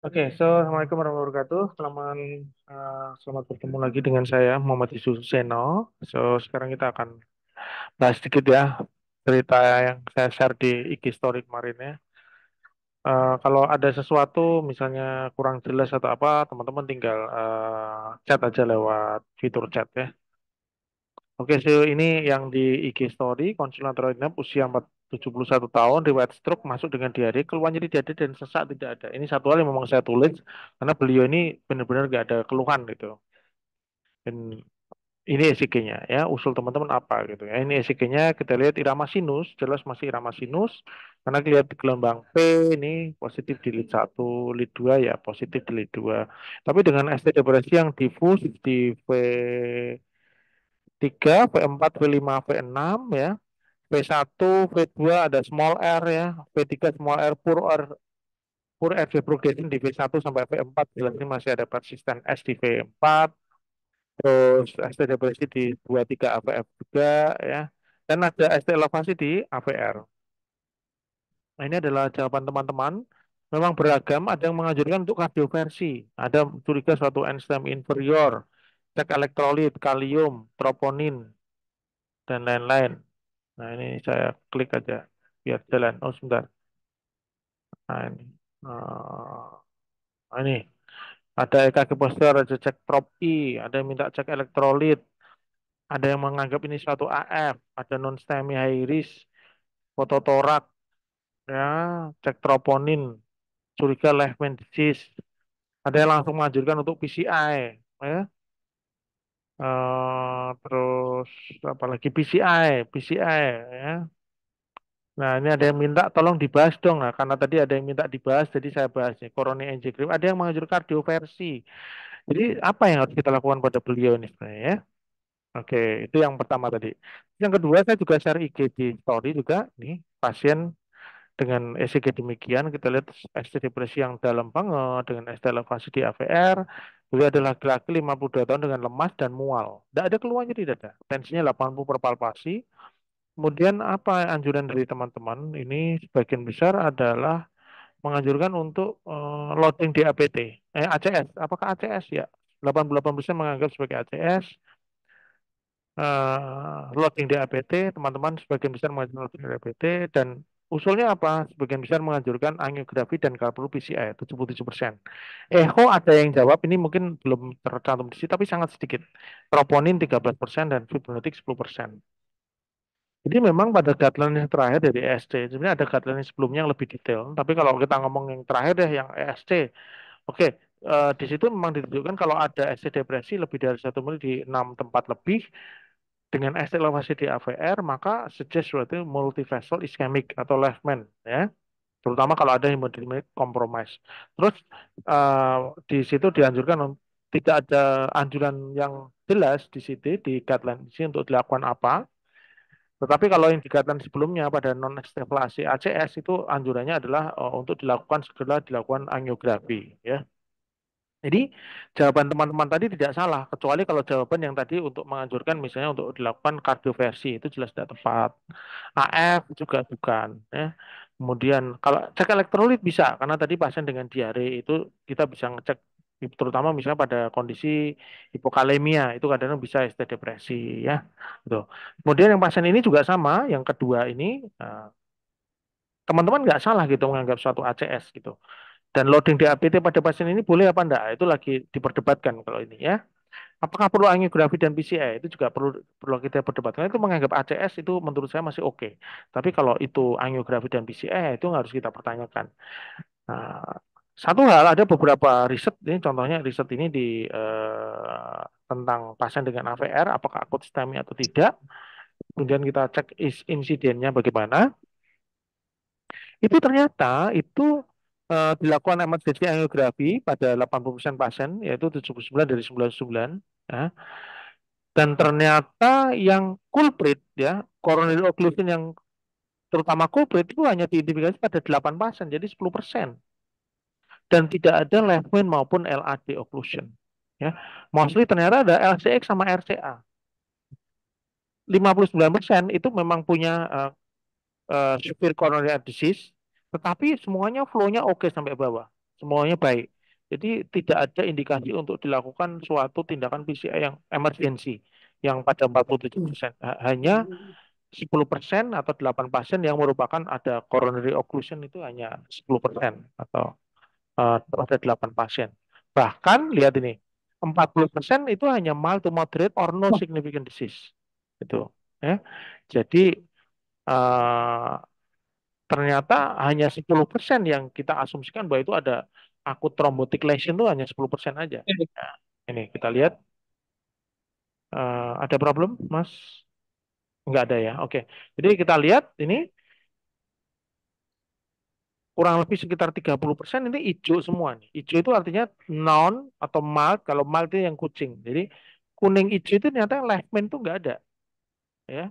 Oke, okay, so Assalamualaikum warahmatullahi wabarakatuh. Selamat, uh, selamat bertemu lagi dengan saya, Muhammad Yusuf Seno. So, sekarang kita akan bahas sedikit ya cerita yang saya share di IG story kemarin ya. Uh, kalau ada sesuatu misalnya kurang jelas atau apa, teman-teman tinggal uh, chat aja lewat fitur chat ya. Oke, sejauh ini yang di IG story, konsulan enam usia 71 tahun, riwayat stroke, masuk dengan diare, keluhan nyeri diare dan sesak tidak ada. Ini satu hal yang memang saya tulis, karena beliau ini benar-benar nggak ada keluhan gitu. Dan ini sig nya ya, usul teman-teman apa gitu ya. Ini sig nya kita lihat irama sinus, jelas masih irama sinus, karena lihat gelombang P ini positif di lead 1, lead 2 ya, positif di lead 2. Tapi dengan ST depresi yang difus di V 3, V4, V5, V6 ya. V1, V2 ada small r ya, V3 small r pur r pur r progression di V1 sampai V4 berarti masih ada persisten S di V4 terus ST depresi di 23 AVF juga ya dan ada ST elevasi di AVR. Nah, ini adalah jawaban teman-teman. Memang beragam, ada yang menganjurkan untuk kardioversi, ada curiga suatu enzim inferior, cek elektrolit, kalium, troponin, dan lain-lain. Nah, ini saya klik aja biar jalan. Oh, sebentar. Nah, ini. Nah, ini. Ada EKG poster, ada cek prop I, ada yang minta cek elektrolit, ada yang menganggap ini suatu AF, ada non-STEMI high risk, fototorak, ya, cek troponin, curiga left disease, ada yang langsung melanjutkan untuk PCI, ya. Uh, terus apalagi PCI, PCI ya. Nah, ini ada yang minta tolong dibahas dong. Nah, karena tadi ada yang minta dibahas, jadi saya bahasnya. Coronary angiogram, ada yang mengajukan kardioversi. Jadi, apa yang harus kita lakukan pada beliau ini sebenarnya ya? Oke, itu yang pertama tadi. Yang kedua, saya juga share IG di story juga. Nih, pasien dengan ECG demikian, kita lihat ST depresi yang dalam banget, dengan ST elevasi di AVR, Beliau adalah laki-laki 52 tahun dengan lemas dan mual. Gitu, tidak ada keluhannya di dada. Tensinya 80 per palpasi. Kemudian apa anjuran dari teman-teman? Ini sebagian besar adalah menganjurkan untuk uh, loading di APT. Eh, ACS. Apakah ACS ya? 88% menganggap sebagai ACS. Uh, eh, loading di APT, teman-teman sebagian besar menganjurkan loading di APT. Dan Usulnya apa? Sebagian besar menganjurkan angiografi dan kalkulu PCI 77%. Echo ada yang jawab ini mungkin belum tercantum di sini tapi sangat sedikit. Troponin 13% dan fibrinotik 10%. Jadi memang pada guideline yang terakhir dari ESC, sebenarnya ada guideline yang sebelumnya yang lebih detail. Tapi kalau kita ngomong yang terakhir deh, yang ESC, oke, okay, eh, di situ memang ditunjukkan kalau ada ESC depresi lebih dari satu menit di enam tempat lebih, dengan elevasi di AVR maka suggest berarti multivessel ischemic atau left main ya terutama kalau ada hemodinamik compromise. Terus uh, di situ dianjurkan tidak ada anjuran yang jelas di situ di guideline ini untuk dilakukan apa. Tetapi kalau yang di sebelumnya pada non ekstravasi ACS itu anjurannya adalah uh, untuk dilakukan segera dilakukan angiografi ya. Jadi jawaban teman-teman tadi tidak salah, kecuali kalau jawaban yang tadi untuk menganjurkan misalnya untuk dilakukan kardioversi itu jelas tidak tepat. AF juga bukan. Ya. Kemudian kalau cek elektrolit bisa, karena tadi pasien dengan diare itu kita bisa ngecek terutama misalnya pada kondisi hipokalemia itu kadang-kadang bisa ST depresi ya. Gitu. Kemudian yang pasien ini juga sama, yang kedua ini eh, teman-teman nggak salah gitu menganggap suatu ACS gitu. Dan loading di APT pada pasien ini boleh apa enggak? Itu lagi diperdebatkan kalau ini ya. Apakah perlu angiografi dan PCI? Itu juga perlu perlu kita perdebatkan. Itu menganggap ACS itu menurut saya masih oke. Okay. Tapi kalau itu angiografi dan PCI itu harus kita pertanyakan. Nah, satu hal ada beberapa riset ini contohnya riset ini di eh, tentang pasien dengan AVR apakah akut sistemi atau tidak kemudian kita cek insidennya bagaimana itu ternyata itu uh, dilakukan emergency angiografi pada 80% pasien yaitu 79 dari 99 ya. Dan ternyata yang culprit ya, coronary occlusion yang terutama culprit itu hanya diidentifikasi pada 8 pasien, jadi 10%. Dan tidak ada left main maupun LAD occlusion. Ya. Mostly ternyata ada LCX sama RCA. 59% itu memang punya uh, uh, severe coronary disease tetapi semuanya flow-nya oke okay sampai bawah. Semuanya baik. Jadi tidak ada indikasi untuk dilakukan suatu tindakan PCI yang emergency yang pada 47%. persen Hanya 10% persen atau 8 pasien yang merupakan ada coronary occlusion itu hanya 10% persen atau uh, ada 8 pasien. Bahkan lihat ini, 40% persen itu hanya mild to moderate or no significant disease. Gitu. ya. Jadi uh, ternyata hanya 10% yang kita asumsikan bahwa itu ada akut thrombotic lesion itu hanya 10% aja. Iya. Nah, ini kita lihat. Uh, ada problem, Mas? Enggak ada ya. Oke. Jadi kita lihat ini kurang lebih sekitar 30% ini hijau semua nih. Hijau itu artinya non atau mild, kalau mild itu yang kucing. Jadi kuning hijau itu ternyata yang left main itu enggak ada. Ya.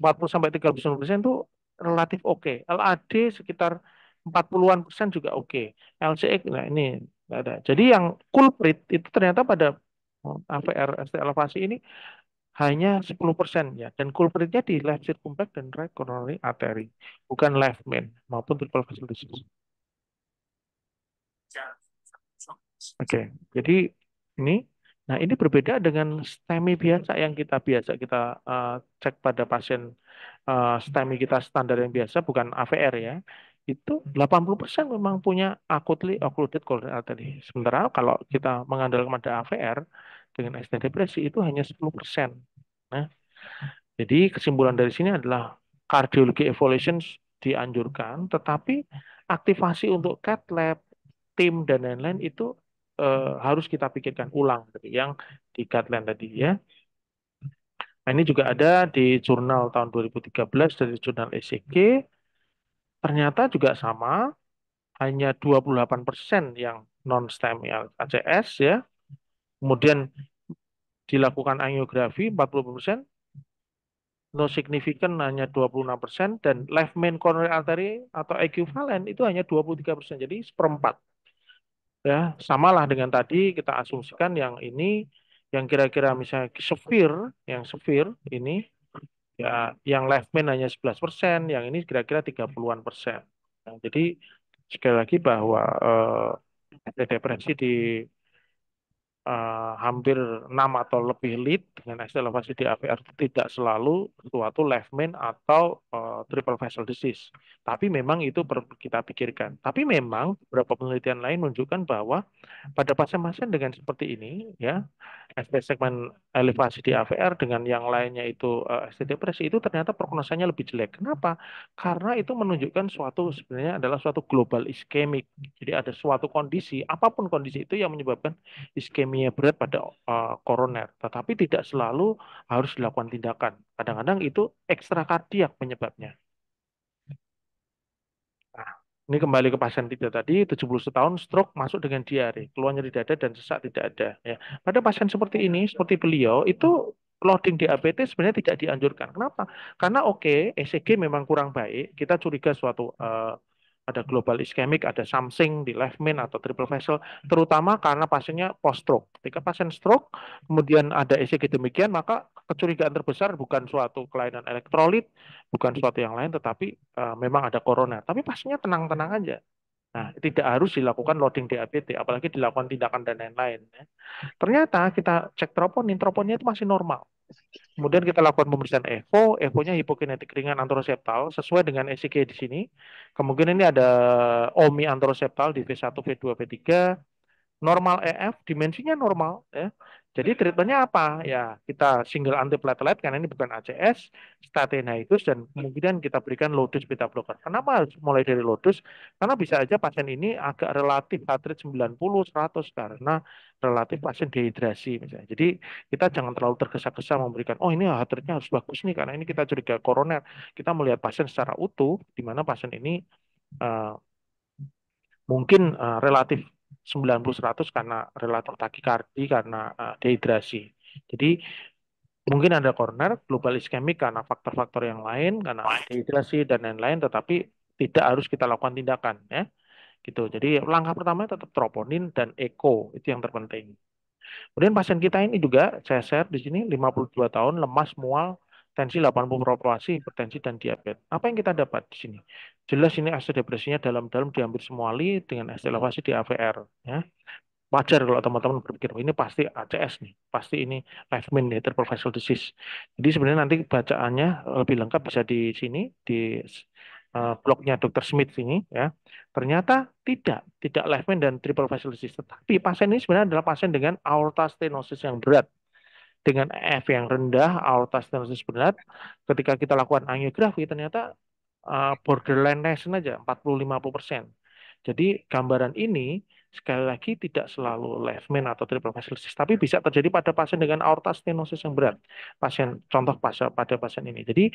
40 sampai 30% itu relatif oke. Okay. LAD sekitar 40-an persen juga oke. Okay. LCX nah ini nggak ada. Jadi yang culprit itu ternyata pada AVR hmm, ST elevasi ini hanya 10 persen ya. Dan culpritnya di left circumflex dan right coronary artery, bukan left main maupun triple vessel disease. Oke, okay. jadi ini Nah, ini berbeda dengan STEMI biasa yang kita biasa kita uh, cek pada pasien uh, STEMI kita standar yang biasa bukan AVR ya. Itu 80% memang punya acutely occluded coronary artery. Sementara kalau kita mengandalkan pada AVR dengan ST depresi itu hanya 10%. Nah, jadi kesimpulan dari sini adalah kardiologi evaluation dianjurkan, tetapi aktivasi untuk cath lab, tim dan lain-lain itu eh, harus kita pikirkan ulang dari gitu. yang di guideline tadi ya. Nah, ini juga ada di jurnal tahun 2013 dari jurnal ECG. Ternyata juga sama, hanya 28% yang non-STEM ACS ya. Kemudian dilakukan angiografi 40%, no significant hanya 26% dan left main coronary artery atau equivalent itu hanya 23%. Jadi seperempat ya samalah dengan tadi kita asumsikan yang ini yang kira-kira misalnya sefir yang sefir ini ya yang left main hanya 11 persen yang ini kira-kira 30-an persen nah, jadi sekali lagi bahwa eh, depresi di uh, hampir 6 atau lebih lead dengan ST elevasi di AVR itu tidak selalu suatu left main atau uh, triple vessel disease. Tapi memang itu perlu kita pikirkan. Tapi memang beberapa penelitian lain menunjukkan bahwa pada pasien-pasien dengan seperti ini ya, ST segmen elevasi di AVR dengan yang lainnya itu uh, eh, ST depresi itu ternyata prognosanya lebih jelek. Kenapa? Karena itu menunjukkan suatu sebenarnya adalah suatu global iskemik. Jadi ada suatu kondisi apapun kondisi itu yang menyebabkan iskemi ischemia berat pada uh, koroner, tetapi tidak selalu harus dilakukan tindakan. Kadang-kadang itu ekstra ekstrakardiak penyebabnya. Nah, ini kembali ke pasien kita tadi, 70 tahun stroke masuk dengan diare, keluar nyeri dada dan sesak tidak ada. Ya. Pada pasien seperti ini, seperti beliau, itu loading DAPT sebenarnya tidak dianjurkan. Kenapa? Karena oke, okay, e ECG memang kurang baik, kita curiga suatu uh, ada global ischemic, ada something di left main atau triple vessel, hmm. terutama karena pasiennya post stroke. Ketika pasien stroke, kemudian ada ECG demikian, maka kecurigaan terbesar bukan suatu kelainan elektrolit, bukan hmm. suatu yang lain, tetapi uh, memang ada corona. Tapi pasiennya tenang-tenang aja. Nah, hmm. tidak harus dilakukan loading DAPT, apalagi dilakukan tindakan dan lain-lain. Ya. Ternyata kita cek troponin, troponinnya itu masih normal. Kemudian kita lakukan pemeriksaan EVO, EVO-nya hipokinetik ringan antroseptal sesuai dengan ECG di sini. Kemungkinan ini ada OMI antroseptal di V1, V2, V3. Normal EF, dimensinya normal ya. Jadi treatmentnya apa? Ya kita single antiplatelet karena ini bukan ACS, statin itu dan kemungkinan kita berikan lotus beta blocker. Kenapa harus mulai dari lotus? Karena bisa aja pasien ini agak relatif heart rate 90 100 karena relatif pasien dehidrasi misalnya. Jadi kita jangan terlalu tergesa-gesa memberikan oh ini heart rate harus bagus nih karena ini kita curiga koroner. Kita melihat pasien secara utuh di mana pasien ini uh, mungkin uh, relatif 90-100 karena relator takikardi karena eh, dehidrasi. Jadi mungkin ada corner global iskemik karena faktor-faktor yang lain karena dehidrasi dan lain-lain tetapi tidak harus kita lakukan tindakan ya. Gitu. Jadi langkah pertama tetap troponin dan eko itu yang terpenting. Kemudian pasien kita ini juga saya share di sini 52 tahun lemas mual tensi 80 proporsi hipertensi dan diabetes. Apa yang kita dapat di sini? Jelas ini AC depresinya dalam-dalam diambil semua li dengan aset elevasi di AVR. Ya. Wajar kalau teman-teman berpikir, oh, ini pasti ACS nih, pasti ini main nih, interprovincial disease. Jadi sebenarnya nanti bacaannya lebih lengkap bisa di sini, di eh, blognya Dr. Smith ini. ya. Ternyata tidak, tidak main dan triple vessel disease. Tetapi pasien ini sebenarnya adalah pasien dengan aorta stenosis yang berat dengan F yang rendah, aorta stenosis berat, ketika kita lakukan angiografi ternyata eh, borderline lesion aja 40-50%. Jadi gambaran ini sekali lagi tidak selalu left main atau triple fasciitis, tapi bisa terjadi pada pasien dengan aorta stenosis yang berat. Pasien contoh pada pasien ini. Jadi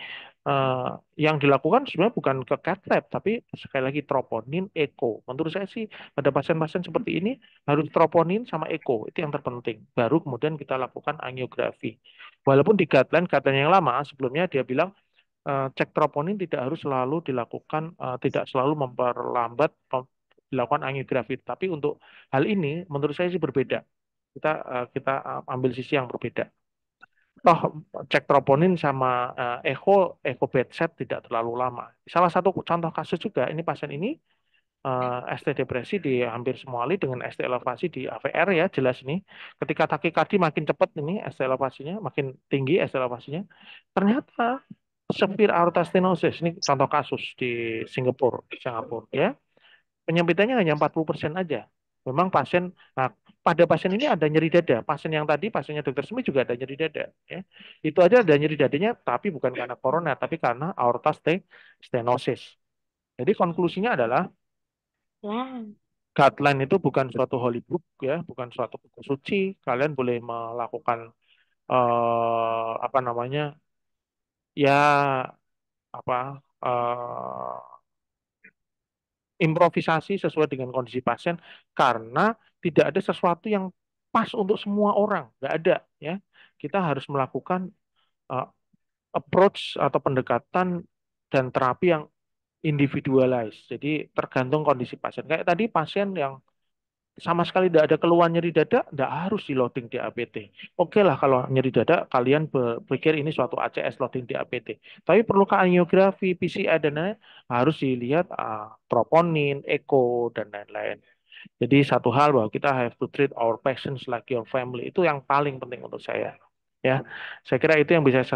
eh, yang dilakukan sebenarnya bukan ke cat lab, tapi sekali lagi troponin, echo. Menurut saya sih pada pasien-pasien hmm. seperti ini harus troponin sama echo itu yang terpenting. Baru kemudian kita lakukan angiografi. Walaupun di guideline guideline yang lama sebelumnya dia bilang eh, cek troponin tidak harus selalu dilakukan, eh, tidak selalu memperlambat dilakukan angiografi, Tapi untuk hal ini menurut saya sih berbeda. Kita uh, kita eh, ambil sisi yang berbeda. Toh cek troponin sama uh, echo echo set tidak terlalu lama. Salah satu contoh kasus juga ini pasien ini uh, ST depresi di hampir kali dengan ST elevasi di AVR ya jelas ini. Ketika takikardi makin cepat ini ST elevasinya makin tinggi ST elevasinya. Ternyata sepir aorta stenosis ini contoh kasus di Singapura, di Singapura ya penyempitannya hanya 40% aja. Memang pasien, nah, pada pasien ini ada nyeri dada. Pasien yang tadi, pasiennya dokter Semi juga ada nyeri dada. Ya. Itu aja ada nyeri dadanya, tapi bukan karena corona, tapi karena aorta stenosis. Jadi konklusinya adalah guideline itu bukan suatu holy book, ya, bukan suatu buku suci. Kalian boleh melakukan eh, apa namanya, ya apa eh, improvisasi sesuai dengan kondisi pasien karena tidak ada sesuatu yang pas untuk semua orang nggak ada ya kita harus melakukan uh, approach atau pendekatan dan terapi yang individualized jadi tergantung kondisi pasien kayak tadi pasien yang sama sekali tidak ada keluhan nyeri dada, tidak harus di loading di APT. Oke lah kalau nyeri dada, kalian berpikir ini suatu ACS loading di APT. Tapi perlukah angiografi, PCI, dan lain-lain, harus dilihat uh, troponin, echo, dan lain-lain. Jadi satu hal bahwa kita have to treat our patients like your family. Itu yang paling penting untuk saya. Ya, Saya kira itu yang bisa saya